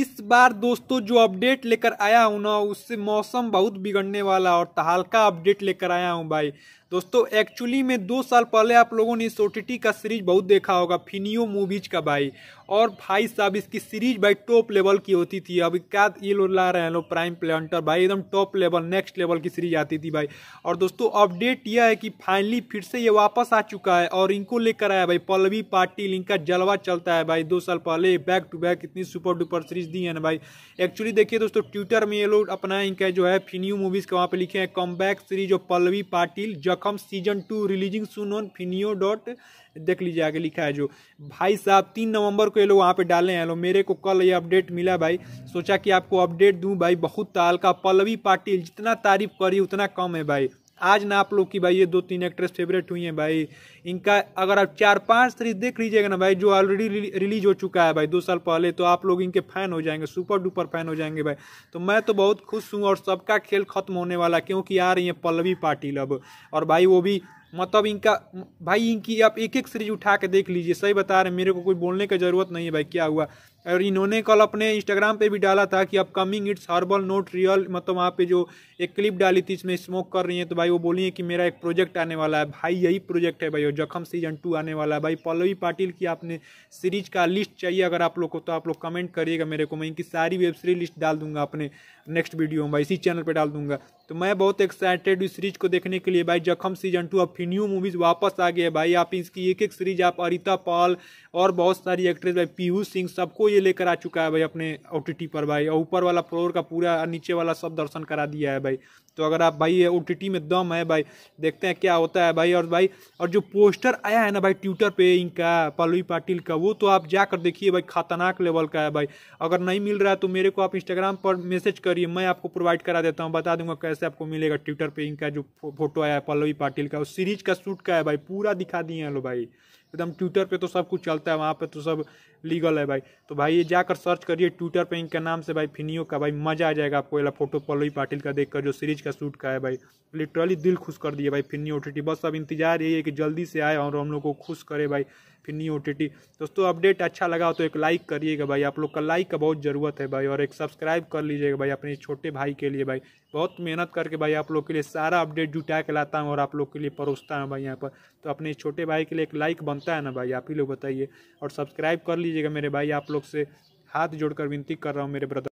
इस बार दोस्तों जो अपडेट लेकर आया हूँ ना उससे मौसम बहुत बिगड़ने वाला और हल्का अपडेट लेकर आया हूँ भाई दोस्तों एक्चुअली में दो साल पहले आप लोगों ने इस ओ का सीरीज बहुत देखा होगा फिनियो मूवीज का भाई और भाई साहब इसकी सीरीज भाई टॉप लेवल की होती थी अभी क्या ये लोग ला रहे हैं लोग प्राइम प्लेंटर भाई एकदम टॉप लेवल नेक्स्ट लेवल की सीरीज आती थी भाई और दोस्तों अपडेट यह है कि फाइनली फिर से ये वापस आ चुका है और इनको लेकर आया भाई पल्लवी पाटिल इनका जलवा चलता है भाई दो साल पहले बैक टू बैक इतनी सुपर डुपर सीरीज फीसदी है ना भाई एक्चुअली देखिए दोस्तों ट्विटर में ये लोग अपना इनका जो है फिन्यू मूवीज़ का वहाँ पे लिखे हैं कम बैक सीरीज जो Pallavi Patil Jakham season two releasing soon on फिनियो डॉट देख लीजिए आगे लिखा है जो भाई साहब तीन नवंबर को ये लोग वहाँ पे डाले हैं लो मेरे को कल ये अपडेट मिला भाई सोचा कि आपको अपडेट दूँ भाई बहुत ताल का पल्लवी पाटिल जितना तारीफ करी उतना कम है भाई आज ना आप लोग की भाई ये दो तीन एक्ट्रेस फेवरेट हुई हैं भाई इनका अगर आप चार पाँच सीरीज देख लीजिएगा ना भाई जो ऑलरेडी रिलीज हो चुका है भाई दो साल पहले तो आप लोग इनके फैन हो जाएंगे सुपर डुपर फैन हो जाएंगे भाई तो मैं तो बहुत खुश हूँ और सबका खेल खत्म होने वाला क्योंकि आ रही है पल्लवी पाटिल अब और भाई वो भी मतलब इनका भाई इनकी आप एक एक सीरीज उठा के देख लीजिए सही बता रहे हैं मेरे को कोई बोलने की ज़रूरत नहीं है भाई क्या हुआ और इन्होंने कल अपने इंस्टाग्राम पे भी डाला था कि upcoming it's herbal not real मतलब वहाँ पे जो एक क्लिप डाली थी इसमें स्मोक कर रही है तो भाई वो बोली है कि मेरा एक प्रोजेक्ट आने वाला है भाई यही प्रोजेक्ट है भाई और जखम सीजन टू आने वाला है भाई पल्लवी पाटिल की आपने सीरीज का लिस्ट चाहिए अगर आप लोग को तो आप लोग कमेंट करिएगा मेरे को मैं इनकी सारी वेब सीरीज लिस्ट डाल दूंगा अपने नेक्स्ट वीडियो में भाई इसी चैनल पर डाल दूंगा तो मैं बहुत एक्साइटेड हूँ सीरीज को देखने के लिए भाई जखम सीजन टू अब की न्यू मूवीज वापस आ गई है भाई आप इसकी एक एक सीरीज आप अरिता पाल और बहुत सारी एक्ट्रेस भाई पीयूष सिंह सबको ये लेकर आ चुका है भाई अपने ओ पर भाई और ऊपर वाला फ्लोर का पूरा नीचे वाला सब दर्शन करा दिया है भाई तो अगर आप भाई ओ टी में दम है भाई देखते हैं क्या होता है भाई और भाई और जो पोस्टर आया है ना भाई ट्विटर पे इनका पल्लवी पाटिल का वो तो आप जाकर देखिए भाई खतरनाक लेवल का है भाई अगर नहीं मिल रहा है तो मेरे को आप इंस्टाग्राम पर मैसेज करिए मैं आपको प्रोवाइड करा देता हूँ बता दूंगा कैसे आपको मिलेगा ट्विटर पर इनका जो फोटो आया है पल्लवी पाटिल का उस सीरीज बीच का सूट का है भाई पूरा दिखा दिए हैं लो भाई एकदम ट्विटर पे तो सब कुछ चलता है वहाँ पे तो सब लीगल है भाई तो भाई ये जाकर सर्च करिए ट्विटर पे इनके नाम से भाई फिनियो का भाई मजा आ जाएगा आपको फोटो पल्लवी पाटिल का देखकर जो सीरीज का शूट का है भाई लिटरली दिल खुश कर दिए भाई फिनियो टी बस अब इंतजार यही है कि जल्दी से आए और हम लोग को खुश करे भाई फिनियो टी दोस्तों अपडेट अच्छा लगा हो तो एक लाइक करिएगा भाई आप लोग का लाइक का बहुत ज़रूरत है भाई और एक सब्सक्राइब कर लीजिएगा भाई अपने छोटे भाई के लिए भाई बहुत मेहनत करके भाई आप लोग के लिए सारा अपडेट जुटा के लाता हूँ और आप लोग के लिए परोसता हूँ भाई यहाँ पर तो अपने छोटे भाई के लिए एक लाइक बन बनता है ना भाई आप ही लोग बताइए और सब्सक्राइब कर लीजिएगा मेरे भाई आप लोग से हाथ जोड़कर विनती कर रहा हूँ मेरे ब्रदर